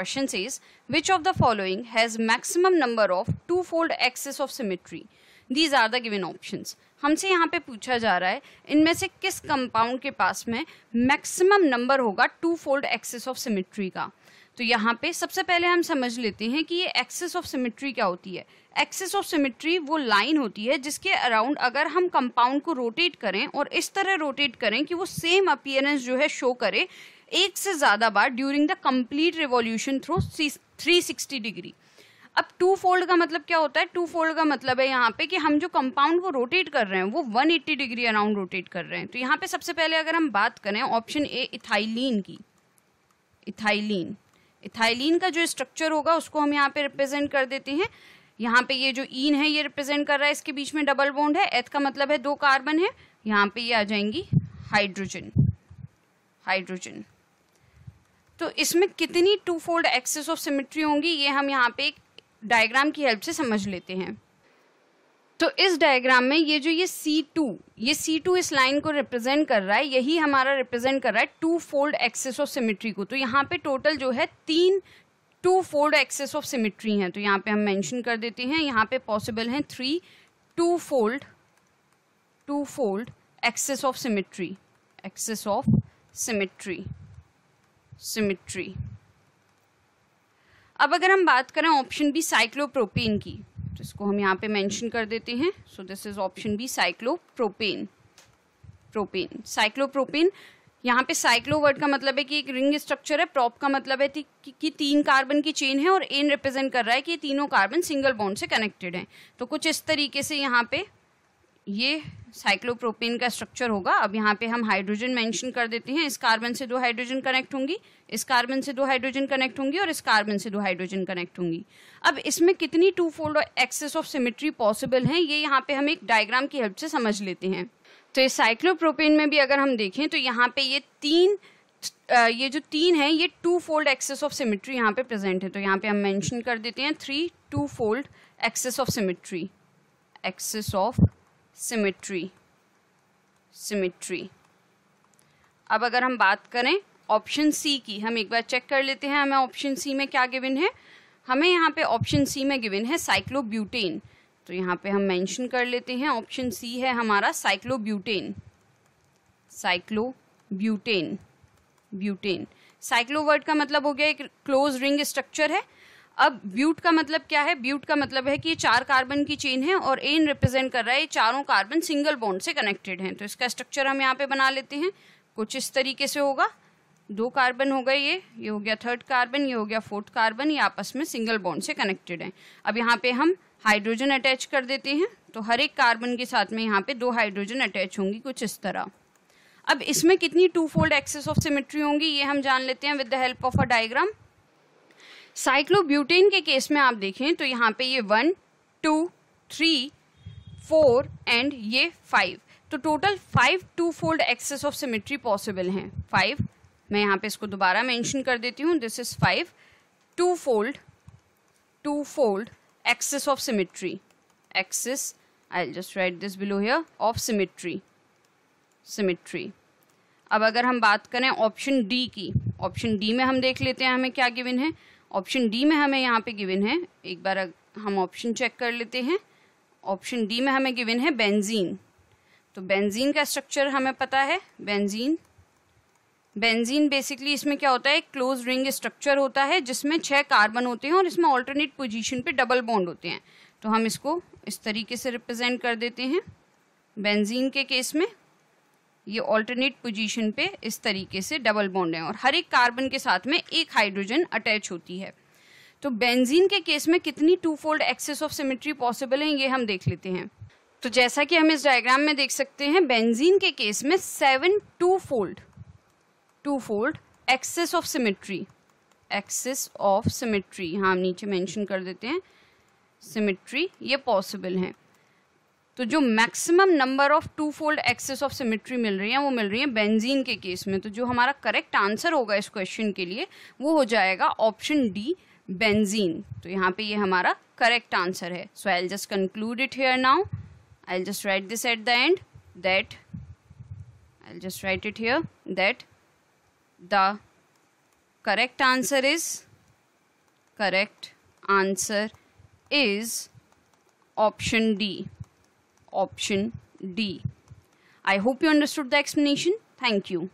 Question says, which of the following has maximum number of two-fold axis of symmetry? These are the given options. हमसे यहाँ पे पूछा जा रहा है इनमें से किस कंपाउंड के पास में मैक्सिमम नंबर होगा two fold axis of symmetry का तो यहाँ पे सबसे पहले हम समझ लेते हैं कि ये एक्सेस ऑफ सिमेट्री क्या होती है एक्सेस ऑफ सिमेट्री वो लाइन होती है जिसके अराउंड अगर हम कंपाउंड को रोटेट करें और इस तरह रोटेट करें कि वो सेम अपियरेंस जो है शो करे एक से ज़्यादा बार during the complete revolution through three sixty degree अब टू फोल्ड का मतलब क्या होता है टू फोल्ड का मतलब है यहाँ पे कि हम जो कंपाउंड को रोटेट कर रहे हैं वो 180 डिग्री अराउंड रोटेट कर रहे हैं तो यहाँ पे सबसे पहले अगर हम बात करें ऑप्शन ए इथाइलिन की इथाइलिन इथाइलिन का जो स्ट्रक्चर होगा उसको हम यहाँ पे रिप्रेजेंट कर देते हैं यहाँ पे ये जो ईन है ये रिप्रेजेंट कर रहा है इसके बीच में डबल बॉन्ड है एथ का मतलब है दो कार्बन है यहाँ पे ये आ जाएंगी हाइड्रोजन हाइड्रोजन तो इसमें कितनी two fold axis of symmetry होंगी ये हम यहाँ पे एक डायग्राम की हेल्प से समझ लेते हैं तो इस डायग्राम में ये जो ये C2 ये C2 इस लाइन को रिप्रेजेंट कर रहा है यही हमारा रिप्रेजेंट कर रहा है two fold axis of symmetry को तो यहाँ पे टोटल जो है तीन two fold axis of symmetry हैं तो यहाँ पे हम मेंशन कर देते हैं यहाँ पे पॉसिबल हैं three two fold two fold axis of symmetry axis of symmetry symmetry अब अगर हम बात करें ऑप्शन बी साइक्लोप्रोपेन की जिसको हम यहाँ पे मेंशन कर देते हैं so this is option B cyclopropane propane cyclopropane यहाँ पे साइक्लो वर्ड का मतलब है कि एक रिंग स्ट्रक्चर है प्रॉप का मतलब है कि, कि तीन कार्बन की चेन है और एन रिप्रेजेंट कर रहा है कि तीनों कार्बन सिंगल बॉन्ड से कनेक्टेड हैं तो कुछ इस तरीके से यहाँ पे ये साइक्लोप्रोपेन का स्ट्रक्चर होगा अब यहाँ पे हम हाइड्रोजन मेंशन कर देते हैं इस कार्बन से दो हाइड्रोजन कनेक्ट होंगी इस कार्बन से दो हाइड्रोजन कनेक्ट होंगी और इस कार्बन से दो हाइड्रोजन कनेक्ट होंगी अब इसमें कितनी two fold axis of symmetry possible है ये यहाँ पे हम एक डायग्राम की हेल्प से समझ लेते हैं तो इस साइक्लोप्रोपेन में भी अगर हम देखें तो यहाँ पे ये तीन ये जो तीन है ये two fold axis of symmetry यहाँ पे प्रेजेंट है तो यहाँ पे हम मैंशन कर देते हैं three two fold axis of symmetry axis of symmetry symmetry अब अगर हम बात करें ऑप्शन सी की हम एक बार चेक कर लेते हैं हमें ऑप्शन सी में क्या गिवन है हमें यहाँ पे ऑप्शन सी में गिवन है साइक्लोब्यूटेन तो यहाँ पे हम मेंशन कर लेते हैं ऑप्शन सी है हमारा cyclobutane cyclobutane butane cyclo word का मतलब हो गया एक क्लोज रिंग स्ट्रक्चर है अब ब्यूट का मतलब क्या है ब्यूट का मतलब है कि ये चार कार्बन की चेन है और एन रिप्रेजेंट कर रहा है ये चारों कार्बन सिंगल बॉन्ड से कनेक्टेड हैं तो इसका स्ट्रक्चर हम यहाँ पे बना लेते हैं कुछ इस तरीके से होगा दो कार्बन हो गए ये ये हो गया थर्ड कार्बन ये हो गया फोर्थ कार्बन ये आपस में सिंगल बॉन्ड से कनेक्टेड है अब यहाँ पे हम हाइड्रोजन अटैच कर देते हैं तो हर एक कार्बन के साथ में यहाँ पे दो हाइड्रोजन अटैच होंगी कुछ इस तरह अब इसमें कितनी two fold axis of symmetry होंगी ये हम जान लेते हैं with the help of a diagram cyclobutane के केस में आप देखें तो यहाँ पे ये one two three four and ये फाइव तो total five two fold axis of symmetry possible हैं फाइव मैं यहाँ पे इसको दोबारा मेंशन कर देती हूँ this is five two fold two fold axis of symmetry axis I just right this below here of symmetry symmetry अब अगर हम बात करें ऑप्शन डी की ऑप्शन डी में हम देख लेते हैं हमें क्या गिविन है ऑप्शन डी में हमें यहाँ पे गिवन है एक बार हम ऑप्शन चेक कर लेते हैं ऑप्शन डी में हमें गिवन है बेंजीन तो बेंजीन का स्ट्रक्चर हमें पता है बेंजीन बेंजीन बेसिकली इसमें क्या होता है एक क्लोज रिंग स्ट्रक्चर होता है जिसमें छह कार्बन होते हैं और इसमें ऑल्टरनेट पोजीशन पे डबल बॉन्ड होते हैं तो हम इसको इस तरीके से रिप्रेजेंट कर देते हैं बेंजीन के केस में ये ऑल्टरनेट पोजीशन पे इस तरीके से डबल बॉन्ड है और हर एक कार्बन के साथ में एक हाइड्रोजन अटैच होती है तो बेंजीन के केस में कितनी two fold axis of symmetry possible है ये हम देख लेते हैं तो जैसा कि हम इस डायग्राम में देख सकते हैं बेंजीन के केस में seven two fold two fold axis of symmetry axis of symmetry हाँ हम नीचे मैंशन कर देते हैं सिमेट्री ये पॉसिबल है तो जो maximum number of two fold axis of symmetry मिल रही है वो मिल रही है बेंजीन के केस में तो जो हमारा करेक्ट आंसर होगा इस क्वेश्चन के लिए वो हो जाएगा ऑप्शन डी बेंजीन तो यहाँ पे ये यह हमारा करेक्ट आंसर है so I'll just conclude it here now I'll just right this at the end that I just write it here that the correct answer is correct answer is option D option D. I hope you understood the explanation. Thank you.